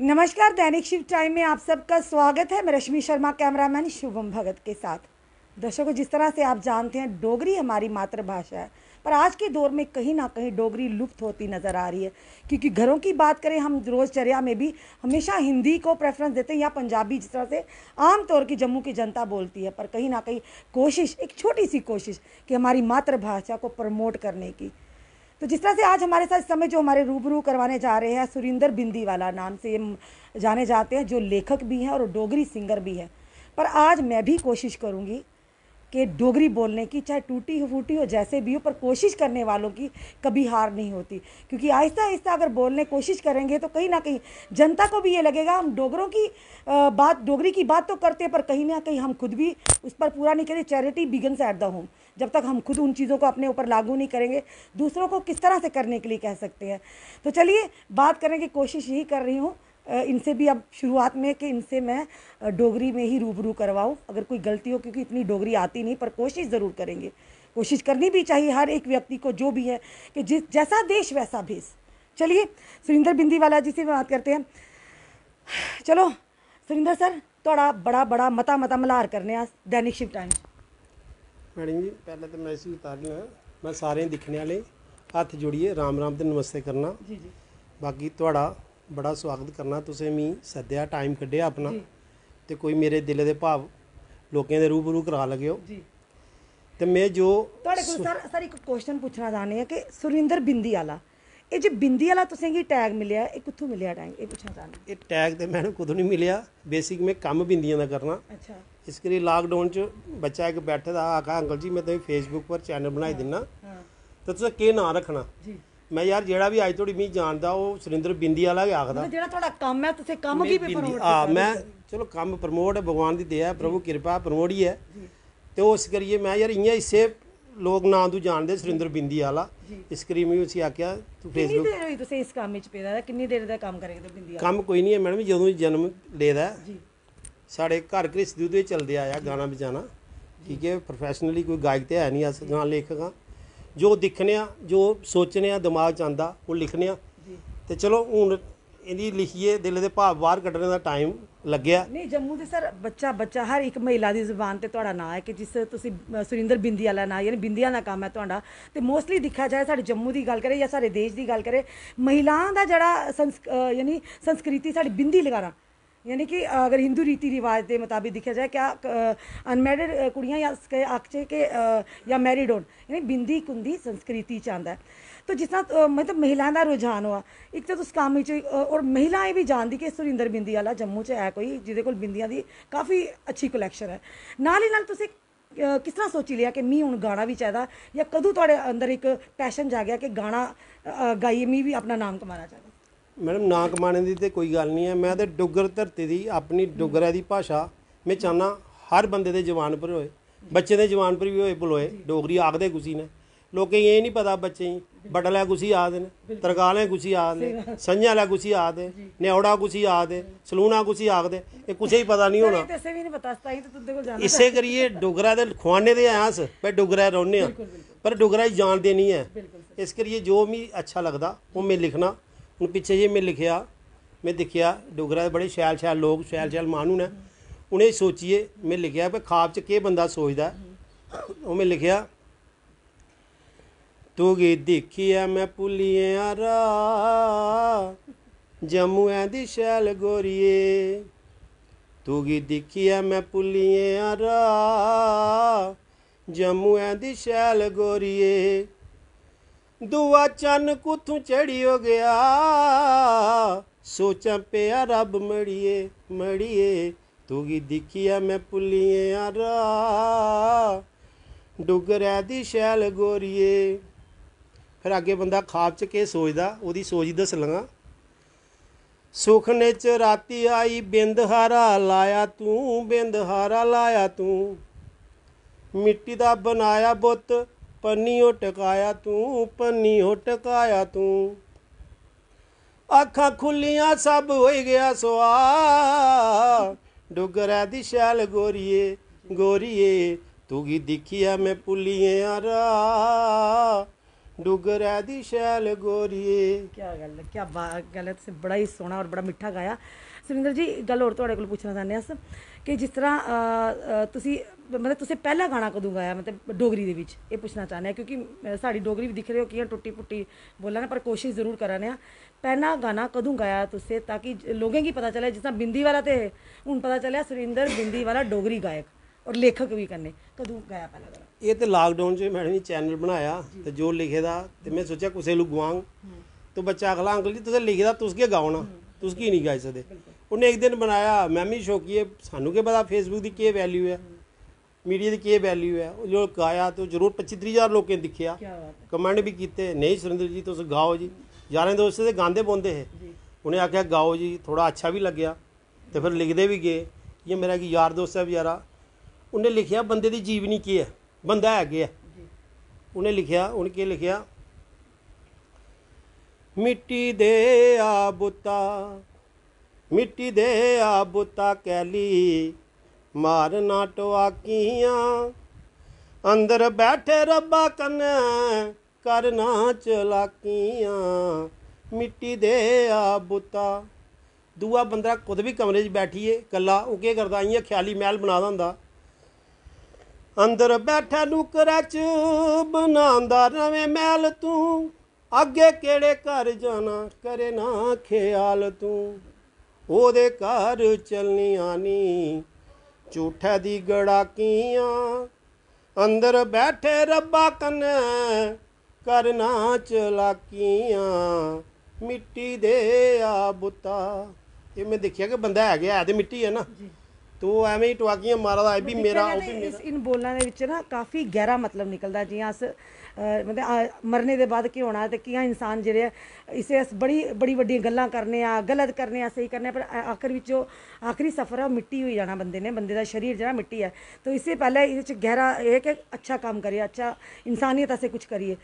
नमस्कार दैनिक शिव टाइम में आप सबका स्वागत है मैं रश्मि शर्मा कैमरामैन शुभम भगत के साथ दर्शकों जिस तरह से आप जानते हैं डोगरी हमारी मातृभाषा है पर आज के दौर में कहीं ना कहीं डोगरी लुप्त होती नज़र आ रही है क्योंकि घरों की बात करें हम रोज़चर्या में भी हमेशा हिंदी को प्रेफरेंस देते हैं या पंजाबी जिस तरह से आम तौर की जम्मू की जनता बोलती है पर कहीं ना कहीं कोशिश एक छोटी सी कोशिश कि हमारी मातृभाषा को प्रमोट करने की तो जिस तरह से आज हमारे साथ इस समय जो हमारे रूबरू करवाने जा रहे हैं सुरेंद्र बिंदी वाला नाम से जाने जाते हैं जो लेखक भी हैं और डोगरी सिंगर भी हैं पर आज मैं भी कोशिश करूंगी कि डोगरी बोलने की चाहे टूटी हो फूटी हो जैसे भी हो पर कोशिश करने वालों की कभी हार नहीं होती क्योंकि आहिस्ता आहिस्ता अगर बोलने कोशिश करेंगे तो कहीं ना कहीं जनता को भी ये लगेगा हम डोगरों की बात डोगरी की बात तो करते हैं पर कहीं ना कहीं हम खुद भी उस पर पूरा नहीं करें चैरिटी से एट द होम जब तक हम खुद उन चीज़ों को अपने ऊपर लागू नहीं करेंगे दूसरों को किस तरह से करने के लिए कह सकते हैं तो चलिए बात करने की कोशिश यही कर रही हूँ इनसे भी अब शुरुआत में कि इनसे मैं डोगरी में ही रूबरू करवाऊँ अगर कोई गलती हो क्योंकि इतनी डोगरी आती नहीं पर कोशिश ज़रूर करेंगे कोशिश करनी भी चाहिए हर एक व्यक्ति को जो भी है कि जिस जैसा देश वैसा भेस चलिए सुरिंदर वाला जी से बात करते हैं चलो सुरिंदर सर थोड़ा बड़ा बड़ा मता मता मलार करने दैनिक शिव टाइम मैडम जी पहले तो मैं इसी लिया मैं सारे दिखने वाले हाथ जोड़ियै राम राम तो नमस्ते करना जी जी बाकी थोड़ा ਬੜਾ ਸਵਾਗਤ ਕਰਨਾ ਤੁਸੀਂ ਵੀ ਸੱਦਿਆ ਟਾਈਮ ਕੱਢਿਆ ਆਪਣਾ ਤੇ ਕੋਈ ਮੇਰੇ ਦਿਲ ਦੇ ਭਾਵ ਲੋਕਾਂ ਦੇ ਰੂਬਰੂ ਕਰਾ ਲਗਿਓ ਜੀ ਤੇ ਮੈਂ ਜੋ ਤੁਹਾਡੇ ਕੋਲ ਸਰ ਸਰ ਇੱਕ ਕੁਐਸਚਨ ਪੁੱਛਣਾ ਚਾਹਨੇ ਆ ਕਿ ਸੁਰਿੰਦਰ ਬਿੰਦੀ ਵਾਲਾ ਇਹ ਜੇ ਬਿੰਦੀ ਵਾਲਾ ਤੁਸੀਂ ਕੀ ਟੈਗ ਮਿਲਿਆ ਇਹ ਕਿੱਥੋਂ ਮਿਲਿਆ ਟੈਗ ਇਹ ਪੁੱਛਣਾ ਚਾਹਨੇ ਇਹ ਟੈਗ ਤੇ ਮੈਨੂੰ ਕਦੋਂ ਨਹੀਂ ਮਿਲਿਆ ਬੇਸਿਕ ਮੈਂ ਕੰਮ ਬਿੰਦੀਆਂ ਦਾ ਕਰਨਾ ਅੱਛਾ ਇਸ ਕਰੀ ਲਾਕਡਾਊਨ ਚ ਬੱਚਾ ਇੱਕ ਬੈਠਦਾ ਆਖਾ ਅੰਕਲ ਜੀ ਮੈਂ ਤੇ ਫੇਸਬੁੱਕ ਪਰ ਚੈਨਲ ਬਣਾਈ ਦਿੰਨਾ ਹਾਂ ਤੇ ਤੁਸੀਂ ਕੀ ਨਾਮ ਰੱਖਣਾ ਜੀ ਮੈਂ ਯਾਰ ਜਿਹੜਾ ਵੀ ਅੱਜ ਤੋੜੀ ਮੀ ਜਾਣਦਾ ਉਹ ਸੁਰਿੰਦਰ ਬਿੰਦੀ ਵਾਲਾ ਹੀ ਆਖਦਾ ਜਿਹੜਾ ਤੁਹਾਡਾ ਕੰਮ ਹੈ ਤੁਸੀਂ ਕੰਮ ਕੀ ਪ੍ਰਮੋਟ ਆ ਮੈਂ ਚਲੋ ਕੰਮ ਪ੍ਰਮੋਟ ਹੈ ਭਗਵਾਨ ਦੀ ਦਇਆ ਹੈ, ਪ੍ਰਭੂ ਕਿਰਪਾ ਪ੍ਰਮੋਟ ਹੀ ਹੈ ਤੇ ਉਸ ਕਰੀਏ ਮੈਂ ਯਾਰ ਇੰਨੇ ਇਸੇ ਲੋਕ ਨਾਂ ਤੋਂ ਜਾਣਦੇ ਸੁਰਿੰਦਰ ਬਿੰਦੀ ਵਾਲਾ ਇਸ ਕਰੀ ਮੈਂ ਉਸੇ ਆਖਿਆ ਤੂੰ ਕਿੰਨੀ ਫੇਸਬੁੱਕ ਦੇਰ ਹੋਈ ਤੁਸੀਂ ਇਸ ਕੰਮ ਵਿੱਚ ਪਏ ਕਿੰਨੀ ਦੇਰ ਦਾ ਕੰਮ ਕਰੇਗਾ ਤੁਸੀਂ ਬਿੰਦੀ ਕੰਮ ਕੋਈ ਨਹੀਂ ਹੈ ਮੈਡਮ ਜਦੋਂ ਹੀ ਜਨਮ ਲੈਦਾ ਜੀ। ਸਾਡੇ ਘਰ ਘਰ ਸਦੂਦੇ ਚੱਲਦੇ ਆਇਆ ਗਾਣਾ ਵਜਾਣਾ ਠੀਕ ਹੈ ਪ੍ਰੋਫੈਸ਼ਨਲੀ ਕੋਈ ਗਾਇਕ ਤੇ ਹੈ ਨਹੀਂ ਅਸ ਗਾਣ ਲੇਖਕ ਜੋ ਦਿਖਨੇ ਆ ਜੋ ਸੋਚਨੇ ਆ ਦਿਮਾਗ ਚ ਆਂਦਾ ਉਹ ਲਿਖਨੇ ਆ ਤੇ ਚਲੋ ਹੁਣ ਇਹਦੀ ਲਿਖੀਏ ਦਿਲ ਦੇ ਭਾਵ ਬਾਹਰ ਕੱਢਣ ਦਾ ਟਾਈਮ ਲੱਗਿਆ ਨਹੀਂ ਜੰਮੂ ਦੇ ਸਰ ਬੱਚਾ ਬੱਚਾ ਹਰ ਇੱਕ ਮਹਿਲਾ ਦੀ ਜ਼ੁਬਾਨ ਤੇ ਤੁਹਾਡਾ ਨਾਮ ਹੈ ਕਿ ਜਿਸ ਤੁਸੀਂ ਸੁਰਿੰਦਰ ਬਿੰਦੀ ਵਾਲਾ ਨਾਮ ਯਾਨੀ ਬਿੰਦੀਆਂ ਦਾ ਕੰਮ ਹੈ ਤੁਹਾਡਾ ਤੇ ਮੋਸਟਲੀ ਦੇਖਿਆ ਜਾਏ ਸਾਡੇ ਜੰਮੂ ਦੀ ਗੱਲ ਕਰੇ ਜਾਂ ਸਾਡੇ ਦੇਸ਼ ਦੀ ਗੱਲ ਕਰੇ ਮਹਿਲਾਵਾਂ ਦਾ ਜਿਹੜਾ ਯਾਨੀ ਸੰਸਕ੍ਰਿਤੀ ਸਾਡੀ ਬਿੰਦੀ ਲਗਾਰਾ ਯਾਨੀ ਕਿ ਅਗਰ ਹਿੰਦੂ ਰੀਤੀ ਰਿਵਾਜ ਦੇ ਮੁਤਾਬਿਕ ਦੇਖਿਆ ਜਾਏ ਕਿ ਅਨਮੈਰਿਡ ਕੁੜੀਆਂ ਜਾਂ ਆਖੇ ਕਿ ਜਾਂ ਮੈਰਿਡ ਹੋਣ ਯਾਨੀ ਬਿੰਦੀ ਕੁੰਦੀ ਸੰਸਕ੍ਰਿਤੀ ਚ ਆਂਦਾ ਤੋ ਜਿਸ ਤਰ੍ਹਾਂ ਮਤਲਬ ਮਹਿਲਾਵਾਂ ਦਾ ਰੁਝਾਨ ਹੋਆ ਇੱਕ ਤਾਂ ਉਸ ਕੰਮ ਵਿੱਚ ਔਰ ਮਹਿਲਾਵਾਂ ਵੀ ਜਾਣਦੀ ਕਿ ਸੁਰਿੰਦਰ ਬਿੰਦੀ ਵਾਲਾ ਜੰਮੂ 'ਚ ਹੈ ਕੋਈ ਜਿਹਦੇ ਕੋਲ ਬਿੰਦੀਆਂ ਦੀ ਕਾਫੀ ਅੱਛੀ ਕਲੈਕਸ਼ਨ ਹੈ ਨਾਲ ਹੀ ਨਾਲ ਤੁਸੀਂ ਕਿਸ ਤਰ੍ਹਾਂ ਸੋਚੀ ਲਿਆ ਕਿ ਮੀ ਹੁਣ ਗਾਣਾ ਵੀ ਚਾਹਦਾ ਜਾਂ ਕਦੋਂ ਤੁਹਾਡੇ ਅੰਦਰ ਇੱਕ ਪੈਸ਼ਨ ਜਾ ਗਿਆ ਕਿ ਗਾਣਾ ਗਾਈ ਮੀ ਵੀ ਆਪਣਾ ਨਾਮ ਕਮਾਣਾ ਚਾਹਦਾ ਮੈਡਮ ਨਾਂ ਕਮਾਣੇ ਦੀ ਤੇ ਕੋਈ ਗੱਲ ਨਹੀਂ ਹੈ ਮੈਂ ਤੇ ਡੁੱਗਰ ਧਰਤੀ ਦੀ ਆਪਣੀ ਡੁੱਗਰਾਂ ਦੀ ਭਾਸ਼ਾ ਮੈਂ ਚਾਹਨਾ ਹਰ ਬੰਦੇ ਦੇ ਜਵਾਨ ਪਰ ਹੋਏ ਬੱਚੇ ਦੇ ਜਵਾਨ ਪਰ ਵੀ ਹੋਏ ਬੁਲੋਏ ਡੋਗਰੀ ਆਖਦੇ ਗੁਸੀ ਨੇ ਲੋਕੇ ਇਹ ਨਹੀਂ ਪਤਾ ਬੱਚੇ ਹੀ ਬਟਲਾ ਗੁਸੀ ਆਦ ਨੇ ਤਰਗਾਲੇ ਗੁਸੀ ਆਦ ਨੇ ਲਾ ਗੁਸੀ ਆਦ ਨੇ ਨਿਹੋੜਾ ਗੁਸੀ ਆਦ ਨੇ ਸਲੂਣਾ ਗੁਸੀ ਆਖਦੇ ਇਹ ਕੁਛ ਹੀ ਪਤਾ ਨਹੀਂ ਹੋਣਾ ਤੈਸੇ ਵੀ ਨਹੀਂ ਪਤਾ ਸਤਾਈ ਤੇ ਤੁੰਦੇ ਕੋਲ ਜਾਣਾ ਇਸੇ ਕਰੀਏ ਡੋਗਰਾ ਦੇ ਖਵਾਨੇ ਦੇ ਆਸ ਪਰ ਡੋਗਰਾ ਰੋਨੇ ਆ ਪਰ ਡੋਗਰਾ ਹੀ ਜਾਣਦੇ ਨਹੀਂ ਹੈ ਇਸ ਕਰੀਏ ਜੋ ਵੀ ਅੱਛਾ ਲੱਗਦਾ ਉਹ ਮੈਂ ਲਿਖਣਾ ਹੁਣ ਪਿੱਛੇ ਜੇ ਮੈਂ ਲਿਖਿਆ ਮੈਂ ਦੇਖਿਆ ਡੋਗਰਾ ਦੇ ਬੜੇ ਸ਼ੈਲ ਸ਼ੈਲ ਲੋਕ ਸ਼ੈਲ ਸ਼ੈਲ ਮਾਨੂ ਨੇ ਉਹਨੇ ਸੋਚੀਏ ਮੈਂ ਲਿਖਿਆ ਕਿ ਖਾਬ ਚ ਕੀ ਬੰਦਾ ਸੋਚਦਾ ਉਹ ਮੈਂ ਲਿਖਿਆ ਤੂੰ ਕੀ ਦੇਖਿਆ ਮੈਂ ਪੁਲੀਆਂ ਰਾ ਜੰਮੂਆਂ ਦੀ ਸ਼ੈਲ ਗੋਰੀਏ ਤੂੰ ਕੀ ਦੇਖਿਆ ਮੈਂ ਪੁਲੀਆਂ ਰਾ ਜੰਮੂਆਂ ਦੀ ਸ਼ੈਲ ਗੋਰੀਏ ਦੁਆ ਚੰਨ ਕੁਥੋਂ ਚੜੀ ਹੋ ਗਿਆ ਸੋਚਾਂ ਪਿਆ ਰੱਬ ਮੜੀਏ ਮੜੀਏ ਤੂੰ ਕੀ ਦਿਖਿਆ ਮੈਂ ਪੁੱਲੀਏ ਆਰਾ ਡੁਗਰੇ ਦੀ ਸ਼ੈਲ ਗੋਰੀਏ ਫਿਰ ਅੱਗੇ ਬੰਦਾ ਖਾਬ ਚ ਕੇ ਸੋਚਦਾ ਉਹਦੀ ਸੋਚ ਹੀ ਦੱਸ ਸੁਖ ਸੁਖਨੇ ਚ ਰਾਤੀ ਆਈ ਬਿੰਦ ਹਾਰਾ ਲਾਇਆ ਤੂੰ ਬਿੰਦ ਹਾਰਾ ਲਾਇਆ ਤੂੰ ਮਿੱਟੀ ਦਾ ਬਣਾਇਆ ਬੁੱਤ ਪੰਨੀਓ ਟਕਾਇਆ ਤੂੰ ਪੰਨੀਓ ਟਕਾਇਆ ਤੂੰ ਅੱਖਾਂ ਖੁੱਲੀਆਂ ਸਭ ਹੋਈ ਗਿਆ ਸਵਾ ਡੁਗਰਾ ਦੀ ਸ਼ਾਲ ਗੋਰੀਏ ਗੋਰੀਏ ਤੂੰ ਕੀ ਦਿਖਿਆ ਮੈਂ ਪੁੱਲੀਏ ਆਰਾ ਡੁਗਰਾ ਦੀ ਸ਼ਾਲ ਗੋਰੀਏ ਕੀ ਗੱਲ ਕੀ ਗੱਲ ਹੈ ਬੜਾ ਹੀ ਸੋਹਣਾ ਔਰ ਬੜਾ ਮਿੱਠਾ ਗਾਇਆ ਸੁਰਿੰਦਰ ਜੀ ਗੱਲ ਹੋਰ ਤੁਹਾਡੇ ਕੋਲ ਪੁੱਛਣਾ ਚਾਹੁੰਦੇ ਹਾਂ ਕਿ ਜਿਸ ਤਰ੍ਹਾਂ ਤੁਸੀਂ ਮਤਲਬ ਤੁਸੀਂ ਪਹਿਲਾ ਗਾਣਾ ਕਦੋਂ ਗਾਇਆ ਮਤਲਬ ਡੋਗਰੀ ਦੇ ਵਿੱਚ ਇਹ ਪੁੱਛਣਾ ਚਾਹੁੰਦੇ ਆ ਕਿਉਂਕਿ ਸਾਡੀ ਡੋਗਰੀ ਵੀ ਦਿਖ ਰਹੀ ਹੋ ਕਿ ਟੁੱਟੀ ਪੁੱਟੀ ਬੋਲਣਾ ਪਰ ਕੋਸ਼ਿਸ਼ ਜ਼ਰੂਰ ਰਹੇ ਆ ਪਹਿਲਾ ਗਾਣਾ ਕਦੋਂ ਗਾਇਆ ਤੁਸੀਂ ਤਾਂ ਕਿ ਲੋਕਾਂ ਕੀ ਪਤਾ ਚੱਲੇ ਜਿਸ ਤਰ੍ਹਾਂ ਬਿੰਦੀ ਵਾਲਾ ਤੇ ਹੁਣ ਪਤਾ ਚੱਲਿਆ ਸੁਰਿੰਦਰ ਬਿੰਦੀ ਵਾਲਾ ਡੋਗਰੀ ਗਾਇਕ ਔਰ ਲੇਖਕ ਵੀ ਕਰਨੇ ਕਦੋਂ ਗਾਇਆ ਪਹਿਲਾ ਗਾਣਾ ਇਹ ਤੇ ਲਾਕਡਾਊਨ 'ਚ ਮੈਡਮ ਵੀ ਚੈਨਲ ਬਣਾਇਆ ਤੇ ਜੋ ਲਿਖੇ ਦਾ ਤੇ ਮੈਂ ਸੋਚਿਆ ਕਿਸੇ ਨੂੰ ਗਵਾਂਗ ਤੋ ਬੱਚਾ ਅਗਲਾ ਅੰਕਲ ਜੀ ਤੁਸੀਂ ਲਿਖਦਾ ਤੁਸੀਂ ਕੀ ਗਾਉਣਾ ਤੁਸੀਂ ਕੀ ਨਹੀਂ ਗਾ ਸਕਦੇ ਉਹਨੇ ਇੱਕ ਦਿਨ ਬਣਾਇਆ ਮੈਮੀ ਸ਼ੋਕੀਏ ਸਾਨੂੰ ਕੀ ਪਤਾ ਫੇਸਬੁੱਕ ਦੀ ਕੀ ਵੈਲਿਊ ਹੈ ਮੀਡੀਆ ਦੀ ਕੀ ਵੈਲਿਊ ਹੈ ਉਹ ਜੋ ਗਾਇਆ ਤੇ ਜ਼ਰੂਰ 25-30000 ਲੋਕਾਂ ਨੇ ਦੇਖਿਆ ਕਮੈਂਟ ਵੀ ਕੀਤੇ ਨਹੀਂ ਸੁਰਿੰਦਰ ਜੀ ਤੁਸੀਂ ਗਾਓ ਜੀ ਯਾਰਾਂ ਦੋਸਤ ਤੇ ਗਾਉਂਦੇ ਬੋਂਦੇ ਹੈ ਉਹਨੇ ਆਖਿਆ ਗਾਓ ਜੀ ਥੋੜਾ ਅੱਛਾ ਵੀ ਲੱਗਿਆ ਤੇ ਫਿਰ ਲਿਖਦੇ ਵੀ ਗਏ ਇਹ ਮੇਰਾ ਕਿ ਯਾਰ ਦੋਸਤ ਹੈ ਵਿਚਾਰਾ ਉਹਨੇ ਲਿਖਿਆ ਬੰਦੇ ਦੀ ਜੀਵਨੀ ਕੀ ਹੈ ਬੰਦਾ ਹੈ ਗਿਆ ਉਹਨੇ ਲਿਖਿਆ ਉਹਨੇ ਕੀ ਲਿਖਿਆ ਮਿੱਟੀ ਦੇ ਆਬਤਾ ਮਿੱਟੀ ਦੇ ਆਬੂਤਾ ਕੈਲੀ ਮਾਰ ਨਾ ਟਵਾਕੀਆਂ ਅੰਦਰ ਬੈਠੇ ਰੱਬਾ ਕੰਨੇ ਕਰਨਾ ਚਲਾਕੀਆਂ ਮਿੱਟੀ ਦੇ ਆਬੂਤਾ ਦੂਆ ਬੰਦਾ ਕੁਦ ਵੀ ਕਮਰੇ 'ਚ ਬੈਠੀਏ ਕੱਲਾ ਉਹ ਕੀ ਕਰਦਾ ਆਈਆਂ ਖਿਆਲੀ ਮਹਿਲ ਬਣਾਦਾ ਦਿੰਦਾ ਅੰਦਰ ਬੈਠਾ ਨੁਕਰਾ ਚ ਬਣਾਉਂਦਾ ਰਵੇਂ ਮਹਿਲ ਤੂੰ ਅੱਗੇ ਕਿਹੜੇ ਘਰ ਜਾਣਾ ਕਰੇ ਨਾ ਖਿਆਲ ਤੂੰ ਉਹਦੇ ਘਰ ਚਲਨੀ ਨੀ ਝੂਠੇ ਦੀ ਗੜਾਕੀਆਂ ਅੰਦਰ ਬੈਠੇ ਰੱਬਾ ਕੰਨੇ ਕਰਨਾ ਚਲਾਕੀਆਂ ਮਿੱਟੀ ਦੇ ਆ ਬੁੱਤਾ ਇਹ ਮੈਂ ਦੇਖਿਆ ਕਿ ਬੰਦਾ ਹੈ ਗਿਆ ਤੇ ਮਿੱਟੀ ਹੈ ਨਾ ਤੋ ਐਵੇਂ ਹੀ ਟਵਾਕੀਆਂ ਮਾਰਦਾ ਇਹ ਵੀ ਮੇਰਾ ਉਹ ਵੀ ਮੇਰਾ ਇਸ ਇਨ ਬੋਲਾਂ ਦੇ ਵਿੱਚ ਨਾ ਕਾਫੀ ਗਹਿਰਾ ਮਤਲਬ ਨਿਕਲਦਾ ਜੀ ਅਸ ਮਤਲਬ ਮਰਨੇ ਦੇ ਬਾਅਦ ਕੀ ਹੋਣਾ ਤੇ ਕੀ ਇਨਸਾਨ ਜਿਹੜੇ ਇਸੇ ਬੜੀ ਬੜੀ ਵੱਡੀ ਗੱਲਾਂ ਕਰਨੇ ਆ ਗਲਤ ਕਰਨੇ ਆ ਸਹੀ ਕਰਨੇ ਪਰ ਆਖਰ ਵਿੱਚੋਂ ਆਖਰੀ ਸਫ਼ਰ ਆ ਮਿੱਟੀ ਹੋਈ ਜਾਣਾ ਬੰਦੇ ਨੇ ਬੰਦੇ ਦਾ ਸਰੀਰ ਜਿਹੜਾ ਮਿੱਟੀ ਹੈ ਤੋਂ ਇਸੇ ਪਹਿਲਾਂ ਇਹਦੇ ਚ ਗਹਿਰਾ ਇਹ ਕਿ ਅੱਛਾ ਕੰਮ ਕਰੀਏ ਅੱਛਾ ਇਨਸਾਨੀਅਤ ਅਸੇ ਕੁਝ ਕਰੀਏ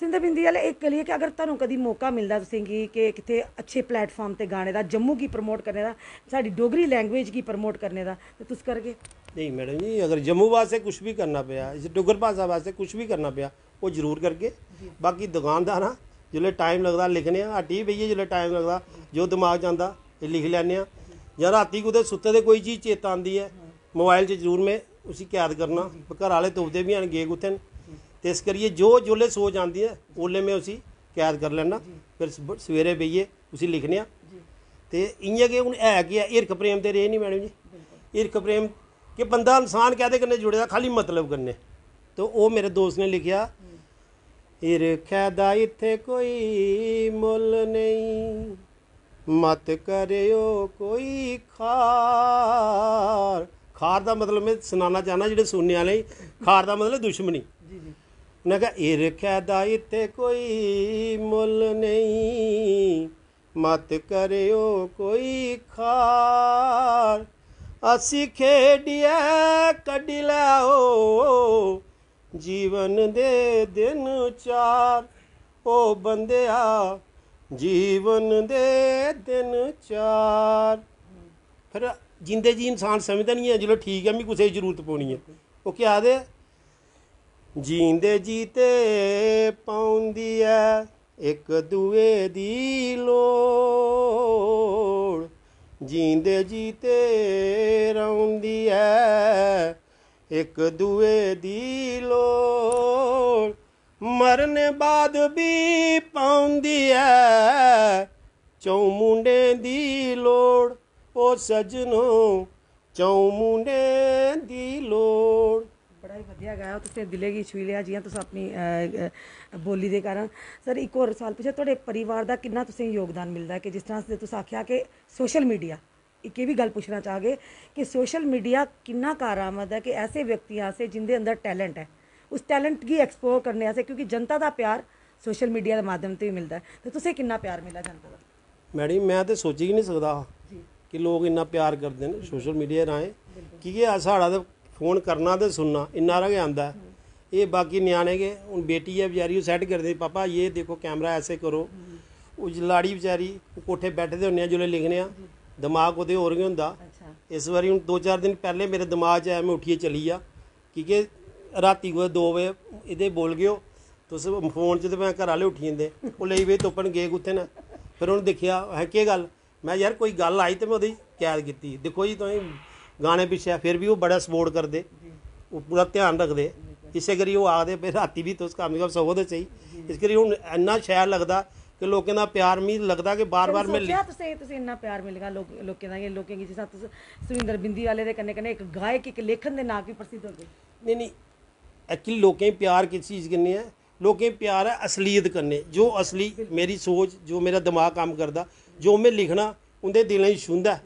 ਸਿੰਧ ਬਿੰਦੀ ਵਾਲੇ ਇੱਕ ਲਈ ਕਿ ਅਗਰ ਤੁਹਾਨੂੰ ਕਦੀ ਮੌਕਾ ਮਿਲਦਾ ਤੁਸੀਂ ਕਿ ਕਿ ਕਿਤੇ ਅੱਛੇ ਪਲੇਟਫਾਰਮ ਤੇ ਗਾਣੇ ਦਾ ਜੰਮੂ ਕੀ ਪ੍ਰਮੋਟ ਕਰਨੇ ਦਾ ਸਾਡੀ ਡੋਗਰੀ ਲੈਂਗੁਏਜ ਕੀ ਪ੍ਰਮੋਟ ਕਰਨੇ ਦਾ ਤੇ ਤੁਸੀਂ ਕਰਗੇ ਨਹੀਂ ਮੈਡਮ ਜੀ ਅਗਰ ਜੰਮੂ ਵਾਸਤੇ ਕੁਝ ਵੀ ਕਰਨਾ ਪਿਆ ਇਸ ਡੋਗਰ ਭਾਸ਼ਾ ਵਾਸਤੇ ਕੁਝ ਵੀ ਕਰਨਾ ਪਿਆ ਉਹ ਜ਼ਰੂਰ ਕਰਕੇ ਬਾਕੀ ਦੁਕਾਨਦਾਰ ਆ ਜਿਹੜੇ ਟਾਈਮ ਲੱਗਦਾ ਲਿਖਨੇ ਆ ਹੱਟੀ ਬਈਏ ਜਿਹੜੇ ਟਾਈਮ ਲੱਗਦਾ ਜੋ ਦਿਮਾਗ ਜਾਂਦਾ ਇਹ ਲਿਖ ਲੈਨੇ ਆ ਜਾਂ ਰਾਤੀ ਕੁਦੇ ਸੁੱਤੇ ਦੇ ਕੋਈ ਚੀਜ਼ ਚੇਤਾ ਆਂਦੀ ਹੈ ਮੋਬਾਈਲ 'ਚ ਜ਼ਰੂਰ ਮੈਂ ਉਸੇ ਕਿਆਦ ਕਰਨਾ ਘਰ ਵਾਲੇ ਤੋਪਦੇ ਵੀ ਹਨ ਗੇ ਕੁੱਤੇ ਤੇ ਇਸ ਕਰੀਏ ਜੋ ਜੋਲੇ ਸੋਚ ਆਂਦੀ ਹੈ ਉਹਲੇ ਮੈਂ ਉਸੇ ਕੈਦ ਕਰ ਲੈਣਾ ਫਿਰ ਸਵੇਰੇ ਬਈਏ ਉਸੇ ਲਿਖਨੇ ਆ ਤੇ ਇੰਜ ਕਿ ਹੁਣ ਹੈ ਕਿ ਇਰਕ ਪ੍ਰੇਮ ਤੇ ਰਹੇ ਨਹੀਂ ਮੈਡਮ ਜੀ ਇਰਕ ਪ੍ਰੇਮ ਕਿ ਬੰਦਾ ਇਨਸਾਨ ਕਹਦੇ ਜੁੜੇ ਜੁੜਿਆ ਖਾਲੀ ਮਤਲਬ ਕਰਨੇ ਤੋ ਉਹ ਮੇਰੇ ਦੋਸਤ ਨੇ ਲਿਖਿਆ ਈਰਖਾ ਦਾ ਇੱਥੇ ਕੋਈ ਮੁੱਲ ਨਹੀਂ ਮਤ ਕਰਿਓ ਕੋਈ ਖਾਰ ਖਾਰ ਦਾ ਮਤਲਬ ਮੈਂ ਸੁਣਾਣਾ ਚਾਹਨਾ ਜਿਹੜੇ ਸੁਣਨੇ ਵਾਲੇ ਖਾਰ ਦਾ ਮਤਲਬ ਦੁਸ਼ਮਣੀ ਜੀ ਜੀ ਮੈਂ ਕਿਹਾ ਈਰਖਾ ਦਾ ਇੱਥੇ ਕੋਈ ਮੁੱਲ ਨਹੀਂ ਮਤ ਕਰਿਓ ਕੋਈ ਖਾਰ ਅਸੀਂ ਖੇਡਿਆ ਕੱਢ ਲਾਓ ਜੀਵਨ ਦੇ ਦਿਨ ਚਾਰ ਓ ਬੰਦਿਆ ਜੀਵਨ ਦੇ ਦਿਨ ਚਾਰ ਫਿਰ ਜਿੰਦੇ ਜੀ ਇਨਸਾਨ ਸਮਝਦਾ ਨਹੀਂ ਹੈ ਚਲੋ ਠੀਕ ਹੈ ਮੈਂ ਕਿਸੇ ਜ਼ਰੂਰਤ ਪਾਉਣੀ ਹੈ ਉਹ ਕੀ ਆਦੇ ਜੀਂਦੇ ਜੀਤੇ ਪਾਉਂਦੀ ਐ ਇੱਕ ਦੂਏ ਦੀ ਲੋੜ ਜੀਂਦੇ ਜੀਤੇ ਰੌਂਦੀ ਐ ਇੱਕ ਦੂਏ ਦੀ ਲੋੜ ਮਰਨ ਬਾਦ ਵੀ ਪਾਉਂਦੀ ਐ ਚੌ ਮੁੰਡੇ ਦੀ ਲੋੜ ਉਹ ਸਜਣੋ ਚੌ ਮੁੰਡੇ ਦੀ ਲੋੜ ਬੜਾ ਹੀ ਵਧੀਆ ਗਾਇਆ ਤੁਸੀਂ ਦਿਲੇ ਕੀ ਛੂ ਲਿਆ ਜੀਆਂ ਤੁਸੀਂ ਆਪਣੀ ਬੋਲੀ ਦੇ ਕਾਰਨ ਸਰ ਇੱਕ ਹੋਰ ਸਾਲ ਪਿਛੇ ਤੁਹਾਡੇ ਪਰਿਵਾਰ ਦਾ ਕਿੰਨਾ ਤੁਸੀਂ ਯੋਗਦਾਨ ਮਿਲਦਾ ਕਿ ਜਿਸ ਤਰ੍ਹਾਂ ਤੁਸੀਂ ਆਖਿਆ ਕਿ ਸੋਸ਼ਲ ਮੀਡੀਆ ਇੱਕ ਇਹ ਵੀ ਗੱਲ ਪੁੱਛਣਾ ਚਾਹਾਂਗੇ ਕਿ ਸੋਸ਼ਲ ਮੀਡੀਆ ਕਿੰਨਾ ਕਾਰਾਮਦ ਹੈ ਕਿ ਐਸੇ ਵਿਅਕਤੀਆਂ ਸੇ ਜਿੰਦੇ ਅੰਦਰ ਟੈਲੈਂਟ ਹੈ ਉਸ ਟੈਲੈਂਟ ਕੀ ਐਕਸਪਲੋਰ ਕਰਨੇ ਆਸੇ ਕਿਉਂਕਿ ਜਨਤਾ ਦਾ ਪਿਆਰ ਸੋਸ਼ਲ ਮੀਡੀਆ ਦੇ ਮਾਧਿਅਮ ਤੇ ਹੀ ਮਿਲਦਾ ਹੈ ਤੇ ਤੁਸੀਂ ਕਿੰਨਾ ਪਿਆਰ ਮਿਲਿਆ ਜਨਤਾ ਦਾ ਮੈਡਮ ਮੈਂ ਤੇ ਸੋਚੀ ਹੀ ਨਹੀਂ ਸਕਦਾ ਕਿ ਲੋਕ ਇੰਨਾ ਪਿਆਰ ਕਰਦੇ ਨੇ ਸੋਸ਼ਲ ਮੀਡੀਆ ਰਾਹੀਂ ਕਿ ਇਹ ਸਾਡਾ ਤੇ ਫੋਨ ਕਰਨਾ ਤੇ ਸੁਣਨਾ ਇੰਨਾ ਰਗ ਆਂਦਾ ਇਹ ਬਾਕੀ ਨਿਆਣੇ ਕੇ ਹੁਣ ਬੇਟੀ ਹੈ ਵਿਚਾਰੀ ਉਹ ਸੈੱਟ ਕਰਦੇ ਪਾਪਾ ਇਹ ਦੇਖੋ ਕੈਮਰਾ ਐਸੇ ਕਰੋ ਉਹ ਜਲਾੜੀ ਵਿਚਾਰੀ ਕੋਠੇ ਬੈਠਦੇ ਹੁੰਨੇ ਆ ਜੁਲੇ ਲਿਖਨੇ ਆ ਦਿਮਾਗ ਉਹਦੇ ਹੋਰ ਹੀ ਹੁੰਦਾ ਅੱਛਾ ਇਸ ਵਾਰੀ ਹੁਣ 2-4 ਦਿਨ ਪਹਿਲੇ ਮੇਰੇ ਦਿਮਾਗ 'ਚ ਐਵੇਂ ਉੱਠੀਏ ਚਲੀ ਆ ਕਿ ਰਾਤੀ ਕੋ 2 ਵਜੇ ਇਹਦੇ ਬੋਲ ਗਿਓ ਤੁਸੀਂ ਫੋਨ 'ਚ ਤੇ ਮੈਂ ਘਰ ਵਾਲੇ ਉੱਠੀ ਜਾਂਦੇ ਉਹ ਲਈ ਵੇ ਤੋਪਣ ਗਏ ਉੱਥੇ ਨਾ ਫਿਰ ਹੁਣ ਦੇਖਿਆ ਹੈ ਕੀ ਗੱਲ ਮੈਂ ਯਾਰ ਕੋਈ ਗੱਲ ਆਈ ਤੇ ਮੈਂ ਉਹਦੀ ਕੈਦ ਕੀਤੀ ਦੇਖੋ ਜੀ ਤੁਸੀਂ ਗਾਣੇ ਪਿੱਛੇ ਫਿਰ ਵੀ ਉਹ ਬੜਾ ਸਪੋਰਟ ਕਰਦੇ ਉਹ ਪੂਰਾ ਧਿਆਨ ਰੱਖਦੇ ਇਸੇ ਕਰੀ ਉਹ ਆਦੇ ਫਿਰ ਰਾਤੀ ਵੀ ਤੁਸ ਕੰਮ ਕਰ ਸਕੋ ਤੇ ਚਾਹੀ ਇਸ ਕਰੀ ਹੁਣ ਇੰਨਾ ਸ਼ਾਇਰ ਲੱਗਦਾ ਕਿ ਲੋਕਾਂ ਦਾ ਪਿਆਰ ਮੀ ਲੱਗਦਾ ਕਿ ਬਾਰ-ਬਾਰ ਮਿਲ ਕਿਹਾ ਤੁਸੀਂ ਤੁਸੀਂ ਇੰਨਾ ਪਿਆਰ ਮਿਲ ਲੋਕ ਲੋਕਾਂ ਦਾ ਇਹ ਲੋਕਾਂ ਦੀ ਜਿਸ ਸੁਰਿੰਦਰ ਬਿੰਦੀ ਵਾਲੇ ਦੇ ਕੰਨੇ ਕੰਨੇ ਇੱਕ ਗਾਇਕ ਇੱਕ ਲੇਖਨ ਦੇ ਨਾਂ ਵੀ ਪ੍ਰਸਿੱਧ ਹੋ ਗਏ ਨਹੀਂ ਨਹੀਂ ਐਕਚੁਅਲ ਲੋਕਾਂ ਪਿਆਰ ਕਿਸ ਚੀਜ਼ ਕਿੰਨੇ ਆ ਲੋਕਾਂ ਪਿਆਰ ਹੈ ਅਸਲੀਅਤ ਕਰਨੇ ਜੋ ਅਸਲੀ ਮੇਰੀ ਸੋਚ ਜੋ ਮੇਰਾ ਦਿਮਾਗ ਕੰਮ ਕਰਦਾ ਜੋ ਮੈਂ ਲਿਖਣਾ ਉਹਦੇ ਦਿਲਾਂ ਹੀ ਛੁੰਦਾ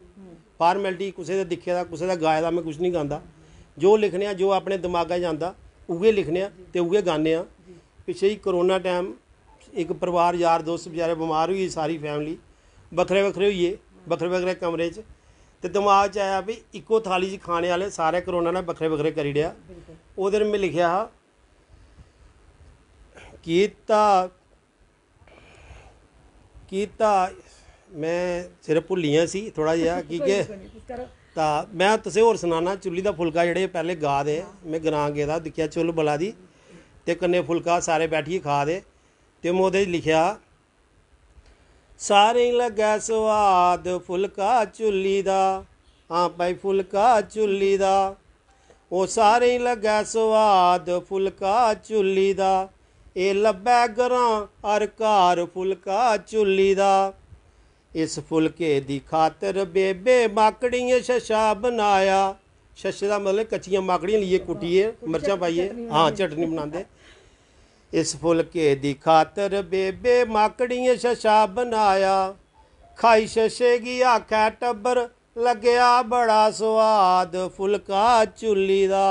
ਫਾਰਮੈਲਿਟੀ ਕਿਸੇ ਦਾ ਦਿਖਿਆ ਦਾ ਕਿਸੇ ਦਾ ਗਾਇਆ ਦਾ ਮੈਂ ਕੁਝ ਨਹੀਂ ਗਾਉਂਦਾ ਜੋ ਲਿਖਨੇ ਆ ਜੋ ਆਪਣੇ ਦਿਮਾਗਾ ਜਾਂਦਾ ਉਹੇ ਲਿਖਨੇ ਆ ਤੇ ਉਹੇ ਗਾਣੇ ਆ ਪਿਛੇ ਹੀ ਕਰੋਨਾ ਟਾਈਮ ਇੱਕ ਪਰਿਵਾਰ ਯਾਰ ਦੋਸਤ ਵਿਚਾਰੇ ਬਿਮਾਰ ਹੋਈ ਸਾਰੀ ਫੈਮਿਲੀ ਵੱਖਰੇ ਵੱਖਰੇ ਹੋਈਏ ਵੱਖਰੇ ਵੱਖਰੇ ਕਮਰੇ 'ਚ ਤੇ ਦਿਮਾਗ 'ਚ ਆਇਆ ਵੀ ਇੱਕੋ ਥਾਲੀ 'ਚ ਖਾਣੇ ਵਾਲੇ ਸਾਰੇ ਕਰੋਨਾ ਨਾਲ ਵੱਖਰੇ ਵੱਖਰੇ ਕਰੀ ਡਿਆ ਉਹਦੇ ਵਿੱਚ ਮੈਂ ਲਿਖਿਆ ਕੀਤਾ ਕੀਤਾ ਮੈਂ ਸਿਰ ਭੁੱਲੀਆਂ ਸੀ ਥੋੜਾ ਜਿਹਾ ਕੀ ਕਿ ਤਾਂ ਮੈਂ ਤੁਸੇ ਹੋਰ ਸੁਣਾਣਾ ਚੁੱਲੀ ਦਾ ਫੁਲਕਾ ਜਿਹੜੇ ਪਹਿਲੇ ਗਾ ਦੇ ਮੈਂ ਗਰਾਂ ਗਿਆ ਦਾ ਦਿਖਿਆ ਚੁੱਲ ਬਲਾ ਦੀ ਤੇ ਕੰਨੇ ਫੁਲਕਾ ਸਾਰੇ ਬੈਠੀ ਖਾ ਦੇ ਤੇ ਮੋਦੇ ਲਿਖਿਆ ਸਾਰੇ ਲੱਗਾ ਸਵਾਦ ਫੁਲਕਾ ਚੁੱਲੀ ਦਾ ਹਾਂ ਭਾਈ ਫੁਲਕਾ ਚੁੱਲੀ ਦਾ ਉਹ ਸਾਰੇ ਲੱਗਾ ਸਵਾਦ ਫੁਲਕਾ ਚੁੱਲੀ ਦਾ ਇਹ ਲੱਭੈ ਗਰਾਂ ਹਰ ਘਰ ਫੁਲਕਾ ਚੁੱਲੀ ਦਾ ਇਸ ਫੁਲਕੇ ਦੀ ਖਾਤਰ ਬੇਬੇ ਮਾਕੜੀਆਂ ਸ਼ਸ਼ਾ ਬਣਾਇਆ ਸ਼ਸ਼ੇ ਦਾ ਮਤਲਬ ਕੱਚੀਆਂ ਮਾਕੜੀਆਂ ਲਈਏ ਕੁੱਟੀਏ ਮਿਰਚਾਂ ਪਾਈਏ ਹਾਂ ਚਟਨੀ ਬਣਾਉਂਦੇ ਇਸ ਫੁਲਕੇ ਦੀ ਖਾਤਰ ਬੇਬੇ ਮਾਕੜੀਆਂ ਸ਼ਸ਼ਾ ਬਣਾਇਆ ਖਾਈ ਸ਼ਸ਼ੇ ਗੀ ਆਖੇ ਟੱਬਰ ਲੱਗਿਆ ਬੜਾ ਸਵਾਦ ਫੁਲਕਾ ਚੁੱਲੀ ਦਾ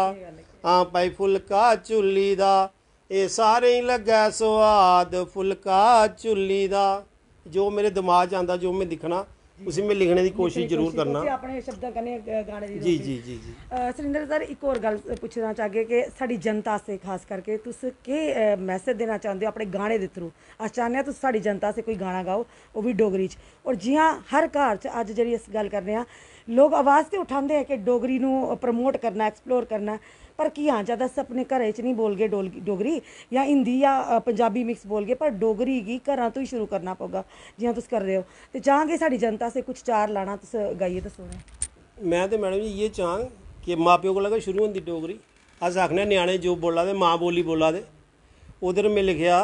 ਹਾਂ ਭਾਈ ਫੁਲਕਾ ਚੁੱਲੀ ਦਾ ਇਹ ਸਾਰੇ ਹੀ ਲੱਗਾ ਸਵਾਦ ਫੁਲਕਾ ਚੁੱਲੀ ਦਾ ਜੋ ਮੇਰੇ ਦਿਮਾਗ ਆਂਦਾ ਜੋ ਮੈਂ ਦਿਖਣਾ ਉਸੇ में ਲਿਖਣ ਦੀ ਕੋਸ਼ਿਸ਼ ਜ਼ਰੂਰ ਕਰਨਾ ਤੁਸੀਂ ਆਪਣੇ ਸ਼ਬਦਾਂ ਕਨੇ ਗਾਣੇ ਦੀ ਜੀ ਜੀ ਜੀ ਜੀ ਸਰਿੰਦਰ ਸਰ ਇੱਕ ਹੋਰ ਗੱਲ ਪੁੱਛਣਾ ਚਾਹਗੇ ਕਿ ਸਾਡੀ ਜਨਤਾ ਸੇ ਖਾਸ ਕਰਕੇ ਤੁਸੀਂ ਕੀ ਮੈਸੇਜ ਦੇਣਾ ਚਾਹੁੰਦੇ ਹੋ ਆਪਣੇ ਗਾਣੇ ਦੇ ਥਰੂ ਅਚਾਨਿਆ ਤੁਸੀਂ ਸਾਡੀ ਜਨਤਾ ਸੇ ਕੋਈ ਗਾਣਾ ਗਾਓ ਉਹ ਵੀ ਡੋਗਰੀ 'ਚ ਔਰ ਜੀ ਹਾਂ ਹਰ ਘਰ 'ਚ ਅੱਜ ਜਿਹੜੀ ਇਸ ਗੱਲ ਕਰ ਰਹੇ ਲੋਕ ਆਵਾਜ਼ ਤੇ ਉਠਾਉਂਦੇ ਆ ਕਿ ਡੋਗਰੀ ਨੂੰ ਪ੍ਰਮੋਟ ਕਰਨਾ ਐਕਸਪਲੋਰ ਕਰਨਾ ਪਰ ਕੀ ਹਾਂ ਜਿਆਦਾ ਸਪਨੇ ਘਰੇ ਚ ਨਹੀਂ ਬੋਲਗੇ ਡੋਗਰੀ ਜਾਂ ਹਿੰਦੀ ਜਾਂ ਪੰਜਾਬੀ ਮਿਕਸ ਬੋਲਗੇ ਪਰ ਡੋਗਰੀ ਹੀ ਘਰਾਂ ਤੋਂ ਹੀ ਸ਼ੁਰੂ ਕਰਨਾ ਪਊਗਾ ਜਿਵੇਂ ਤੁਸੀਂ ਕਰ ਰਹੇ ਹੋ ਤੇ ਚਾਹਾਂਗੇ ਸਾਡੀ ਜਨਤਾ ਸੇ ਕੁਝ ਚਾਰ ਲਾਣਾ ਤੁਸੀਂ ਗਾਈਏ ਤਾਂ ਸੋਣਾ ਮੈਂ ਤੇ ਮੈਡਮ ਜੀ ਇਹ ਚਾਹਾਂ ਕਿ ਮਾਪਿਓ ਕੋਲ ਲਗਾ ਸ਼ੁਰੂ ਹੁੰਦੀ ਡੋਗਰੀ ਅਸ ਆਖਨੇ ਨਿਆਣੇ ਜੋ ਬੋਲਾ ਦੇ ਮਾਂ ਬੋਲੀ ਬੋਲਾ ਦੇ ਉਧਰ ਮੈਂ ਲਿਖਿਆ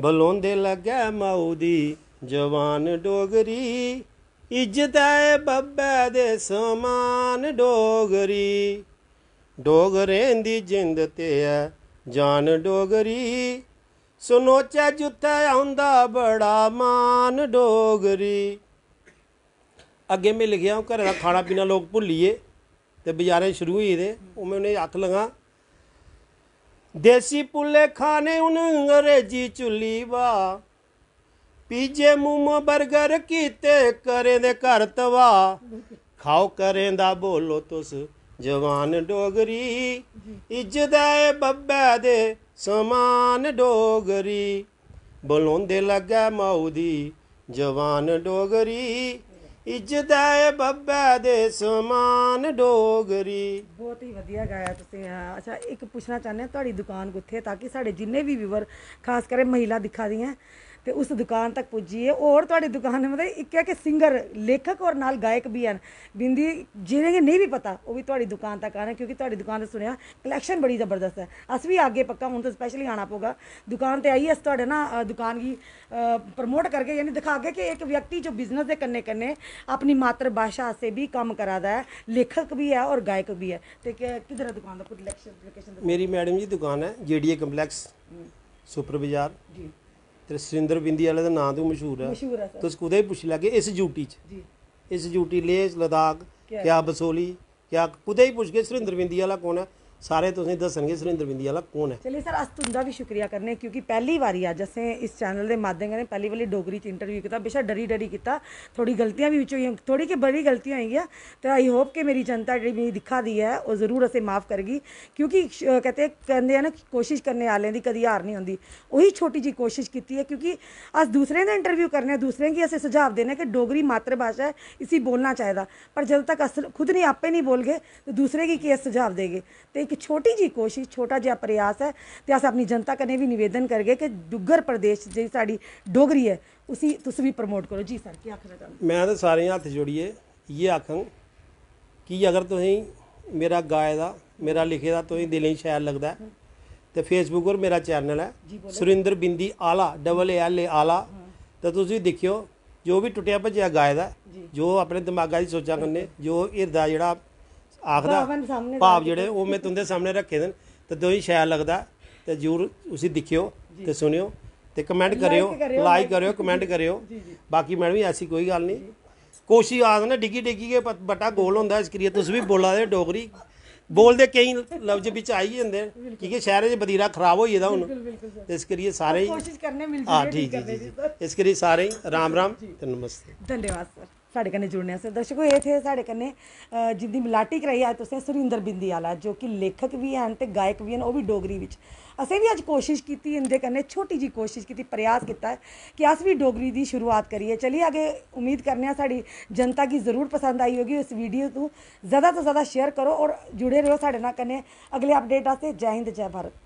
ਬਲੋਂਦੇ ਲੱਗੈ ਮਾਉ ਦੀ ਜਵਾਨ ਡੋਗਰੀ ਇੱਜ਼ਤ ਹੈ ਬੱਬੇ ਦੇ ਸਮਾਨ ਡੋਗਰੀ ਡੋਗਰੇ ਦੀ ਜਿੰਦ ਤੇ ਐ ਜਾਨ ਡੋਗਰੀ ਸੁਨੋਚੇ ਜੁੱਤੇ ਆਉਂਦਾ ਬੜਾ ਮਾਨ ਡੋਗਰੀ ਅੱਗੇ ਮੈਂ ਲਿਖਿਆ ਘਰ ਦਾ ਖਾਣਾ ਪੀਣਾ ਲੋਕ ਭੁੱਲੀਏ ਤੇ ਬਜ਼ਾਰੇ ਸ਼ੁਰੂ ਹੀ ਇਹਦੇ ਉਹ ਮੈਂ ਉਹਨੇ ਹੱਥ ਲਗਾ ਦੇਸੀ ਪੁੱਲੇ ਖਾਣੇ ਉਨ ਅੰਗਰੇਜ਼ੀ ਚੁੱਲੀ ਵਾ ਪੀਜੇ ਮੂਮੋ 버ਗਰ ਕੀਤੇ ਕਰੇ ਦੇ ਘਰ ਤਵਾ ਖਾਓ ਕਰੇਂਦਾ ਬੋਲੋ ਤੁਸੀਂ ਜਵਾਨ ਡੋਗਰੀ ਇੱਜ਼ਤ ਐ ਬੱਬੇ ਦੇ ਸਮਾਨ ਡੋਗਰੀ ਬਲੋਂਦੇ ਲੱਗਾ ਮਾਉ ਦੀ ਜਵਾਨ ਡੋਗਰੀ ਇੱਜ਼ਤ ਐ ਬੱਬੇ ਦੇ ਸਮਾਨ ਡੋਗਰੀ ਬਹੁਤ ਹੀ ਵਧੀਆ ਗਾਇਆ ਤੁਸੀਂ ਹਾਂ ਅੱਛਾ ਇੱਕ ਪੁੱਛਣਾ ਚਾਹੁੰਦੇ ਤੁਹਾਡੀ ਦੁਕਾਨ ਕਿੱਥੇ ਤਾਂ ਕਿ ਸਾਡੇ ਜਿੰਨੇ ਵੀ ਵਿਵਰ ਖਾਸ ਕਰਕੇ ਮਹਿਲਾ ਦਿਖਾ ਦੀਆਂ ਤੇ ਉਸ ਦੁਕਾਨ ਤੱਕ ਪੁੱਜੀ ਹੈ ਔਰ ਤੁਹਾਡੀ ਦੁਕਾਨ ਮਤਲਬ ਇੱਕ ਹੈ ਕਿ ਸਿੰਗਰ ਲੇਖਕ ਔਰ ਨਾਲ ਗਾਇਕ ਵੀ ਹਨ ਬਿੰਦੀ ਜਿਹਨੇ ਕਿ ਨਹੀਂ ਵੀ ਪਤਾ ਉਹ ਵੀ ਤੁਹਾਡੀ ਦੁਕਾਨ ਤੱਕ ਆਣਾ ਕਿਉਂਕਿ ਤੁਹਾਡੀ ਦੁਕਾਨ ਤੇ ਸੁਣਿਆ ਕਲੈਕਸ਼ਨ ਬੜੀ ਜ਼ਬਰਦਸਤ ਹੈ ਅਸੀਂ ਵੀ ਅੱਗੇ ਪੱਕਾ ਹੁਣ ਤਾਂ ਸਪੈਸ਼ਲੀ ਆਣਾ ਪਊਗਾ ਦੁਕਾਨ ਤੇ ਆਈਏ ਤੁਹਾਡੇ ਨਾ ਦੁਕਾਨ ਦੀ ਪ੍ਰਮੋਟ ਦਿਖਾ ਕੇ ਕਿ ਇੱਕ ਵਿਅਕਤੀ ਜੋ ਬਿਜ਼ਨਸ ਦੇ ਕੰਨੇ ਕੰਨੇ ਆਪਣੀ ਮਾਤਰ अपनी ਸੇ ਵੀ ਕੰਮ ਕਰਾਦਾ ਹੈ ਲੇਖਕ ਵੀ ਹੈ ਔਰ ਗਾਇਕ ਵੀ ਹੈ ਤੇ ਕਿ ਕਿਧਰ किधर दुकान का मेरी मैडम ਮੇਰੀ ਮੈਡਮ ਜੀ ਦੁਕਾਨ ਹੈ ਜੀਡੀਏ ਕੰਪਲੈਕਸ ਸੁਪਰ ਬਾਜ਼ਾਰ ਜੀ ਤੇ ਸੁਰਿੰਦਰ ਬਿੰਦੀ ਵਾਲੇ ਦਾ ਨਾਂ ਤੋਂ ਮਸ਼ਹੂਰ ਹੈ ਮਸ਼ਹੂਰ ਹੈ ਤੁਸੀਂ ਉਹਦੇ ਹੀ ਪੁੱਛ ਲਾਗੇ ਇਸ ਡਿਊਟੀ 'ਚ ਜੀ ਇਸ ਡਿਊਟੀ ਲੇਹ ਲਦਾਖ ਕਿਆ ਬਸੋਲੀ ਕਿਆ ਕੁਦੇ ਹੀ ਪੁੱਛ ਗਏ ਸੁਰਿੰਦਰ ਬਿੰਦੀ ਵਾਲਾ ਕੌਣ ਹੈ ਸਾਰੇ ਤੁਸੀਂ ਦੱਸਣਗੇ ਸੁਰਿੰਦਰ ਬਿੰਦੀ ਵਾਲਾ ਕੌਣ ਹੈ ਚਲਿਏ ਸਰ ਅਸ ਤੁੰਦਾ ਵੀ ਸ਼ੁਕਰੀਆ ਕਰਨੇ ਕਿਉਂਕਿ ਪਹਿਲੀ ਵਾਰੀ ਅੱਜ ਅਸੀਂ ਇਸ ਚੈਨਲ ਦੇ ਮਾਧਿਅਮ ਕਰੇ ਪਹਿਲੀ ਵਾਰੀ ਡੋਗਰੀ ਚ ਇੰਟਰਵਿਊ ਕੀਤਾ ਬੇਸ਼ੱਕ ਡਰੀ ਡਰੀ ਕੀਤਾ ਥੋੜੀ ਗਲਤੀਆਂ ਵੀ ਵਿੱਚ ਹੋਈਆਂ ਥੋੜੀ ਕਿ ਬੜੀ ਗਲਤੀਆਂ ਹੋਈਆਂ ਤੇ ਆਈ ਹੋਪ ਕਿ ਮੇਰੀ ਜਨਤਾ ਜਿਹੜੀ ਮੇਰੀ ਦਿਖਾ ਦੀ ਹੈ ਉਹ ਜ਼ਰੂਰ ਅਸੇ ਮਾਫ ਕਰੇਗੀ ਕਿਉਂਕਿ ਕਹਤੇ ਕਹਿੰਦੇ ਆ ਨਾ ਕੋਸ਼ਿਸ਼ ਕਰਨੇ ਵਾਲਿਆਂ ਦੀ ਕਦੀ ਹਾਰ ਨਹੀਂ ਹੁੰਦੀ ਉਹੀ ਛੋਟੀ ਜੀ ਕੋਸ਼ਿਸ਼ ਕੀਤੀ ਹੈ ਕਿਉਂਕਿ ਅਸ ਦੂਸਰੇ ਦਾ ਇੰਟਰਵਿਊ ਕਰਨੇ ਦੂਸਰੇ ਕੀ ਅਸੇ ਸੁਝਾਅ ਦੇਣਾ ਕਿ ਡੋਗਰੀ ਮਾਤਰ ਭਾਸ਼ਾ ਹੈ ਇਸੇ ਬੋਲਣਾ ਚਾਹੀਦਾ ਪਰ ਜਦ ਤੱਕ ਖੁਦ ਨਹੀਂ ਆਪੇ ਨਹੀਂ ਬੋਲਗੇ ਤੇ ਦੂਸਰੇ ਕੀ ਕੀ ਸੁਝਾਅ ਦੇਗੇ ਤੇ ਛੋਟੀ ਜੀ ਕੋਸ਼ਿਸ਼ ਛੋਟਾ ਜਿਹਾ ਪ੍ਰਯਾਸ ਹੈ ਤੇ ਅਸੀਂ ਆਪਣੀ ਜਨਤਾ ਕਨੇ ਵੀ ਨਿਵੇਦਨ ਕਰਗੇ ਕਿ ਡੁੱਗਰ ਪ੍ਰਦੇਸ਼ ਜਿਹੜੀ ਸਾਡੀ ਡੋਗਰੀ ਹੈ ਉਸੇ ਤੁਸੀਂ ਵੀ ਪ੍ਰਮੋਟ ਕਰੋ ਜੀ ਸਰ ਕੀ ਆਖਣਾ ਚਾਹੁੰਦੇ ਮੈਂ ਤਾਂ ਸਾਰੇ ਹੱਥ ਜੋੜੀਏ ਇਹ ਆਖਾਂ ਕਿ ਅਗਰ ਤੁਸੀਂ ਮੇਰਾ ਗਾਇਆ ਦਾ ਮੇਰਾ ਲਿਖੇ ਦਾ ਤੁਸੀਂ ਦਿਲੇ ਸ਼ਾਇਰ ਲੱਗਦਾ ਤੇ ਫੇਸਬੁੱਕ ਉਰ ਮੇਰਾ ਚੈਨਲ ਹੈ ਸੁਰਿੰਦਰ ਬਿੰਦੀ ਆਲਾ ਡਬਲ ਐਲ ਆਲਾ ਤੇ ਤੁਸੀਂ ਦੇਖਿਓ ਜੋ ਵੀ ਟੁੱਟਿਆ ਭਜਿਆ ਗਾਇਦਾ ਜੋ ਆਪਣੇ ਦਿਮਾਗਾਂ ਦੀ ਸੋਚਾਂ ਕਰਨੇ ਜੋ ਹਿਰਦਾ ਜਿਹੜਾ ਆਖਦਾ ਭਾਵ ਜਿਹੜੇ ਉਹ ਮੈਂ ਤੁੰਦੇ ਸਾਹਮਣੇ ਰੱਖੇ ਦਨ ਤੇ ਦੋਈ ਸ਼ਾਇਰ ਲੱਗਦਾ ਤੇ ਜੂਰ ਤੁਸੀਂ ਦੇਖਿਓ ਤੇ ਸੁਣਿਓ ਤੇ ਕਮੈਂਟ ਕਰਿਓ ਲਾਈਕ ਕਰਿਓ ਕਮੈਂਟ ਕਰਿਓ ਬਾਕੀ ਮੈਂ ਵੀ ਐਸੀ ਕੋਈ ਗੱਲ ਨਹੀਂ ਕੋਸ਼ਿਸ਼ ਆਦ ਨਾ ਡਿੱਗੀ ਡਿੱਗੀ ਕੇ ਬਟਾ ਗੋਲ ਹੁੰਦਾ ਇਸ ਕਰੀਏ ਤੁਸੀਂ ਵੀ ਬੋਲਾ ਦੇ ਡੋਗਰੀ ਬੋਲਦੇ ਕਈ ਲਫ਼ਜ਼ ਵਿੱਚ ਆ ਹੀ ਜਾਂਦੇ ਕਿਉਂਕਿ ਸ਼ਹਿਰ 'ਚ ਬਦੀਰਾ ਖਰਾਬ ਹੋਈ ਜਾਂਦਾ ਹੁਣ ਇਸ ਕਰੀਏ ਸਾਰੇ ਕੋਸ਼ਿਸ਼ ਕਰਨੇ ਮਿਲ ਜੀ ਹਾਂ ਠੀਕ ਜੀ ਇਸ ਕਰੀਏ ਸਾਰੇ ਹੀ ਰਾਮ ਰਾਮ ਤੇ ਨਮਸਤੇ ਧੰਨਵਾਦ ਸਰ ਸਾਡੇ ਕੰਨੇ ਜੁੜਨੇ ਆ ਦਰਸ਼ਕੋ ਇਹ ਥੇ ਸਾਡੇ ਕੰਨੇ ਜਿੰਦੀ ਮਲਾਟੀ ਕਰਾਈ ਆ ਤੁਸੀਂ सुरेंद्र ਬਿੰਦੀ ਵਾਲਾ ਜੋ ਕਿ ਲੇਖਕ ਵੀ ਹਨ ਤੇ ਗਾਇਕ ਵੀ ਹਨ ਉਹ ਵੀ ਡੋਗਰੀ ਵਿੱਚ ਅਸੀਂ ਵੀ ਅੱਜ ਕੋਸ਼ਿਸ਼ ਕੀਤੀ ਇਹਦੇ ਕੰਨੇ ਛੋਟੀ ਜੀ ਕੋਸ਼ਿਸ਼ ਕੀਤੀ ਪ੍ਰਯਾਸ ਕੀਤਾ ਕਿ ਅਸ ਵੀ ਡੋਗਰੀ ਦੀ ਸ਼ੁਰੂਆਤ ਕਰੀਏ ਚਲਿਏ ਅਗੇ ਉਮੀਦ ਕਰਨੇ ਆ ਸਾਡੀ ਜਨਤਾ ਕੀ ਜ਼ਰੂਰ ਪਸੰਦ ਆਈ ਹੋਗੀ ਇਸ ਵੀਡੀਓ ਨੂੰ ਜ਼ਿਆਦਾ ਤੋਂ ਜ਼ਿਆਦਾ ਸ਼ੇਅਰ ਕਰੋ ਔਰ ਜੁੜੇ ਰਹੋ ਸਾਡੇ ਨਾਲ ਕੰਨੇ ਅਗਲੇ ਅਪਡੇਟ ਆਸਤੇ ਜੈ ਹਿੰਦ ਜੈ ਭਾਰਤ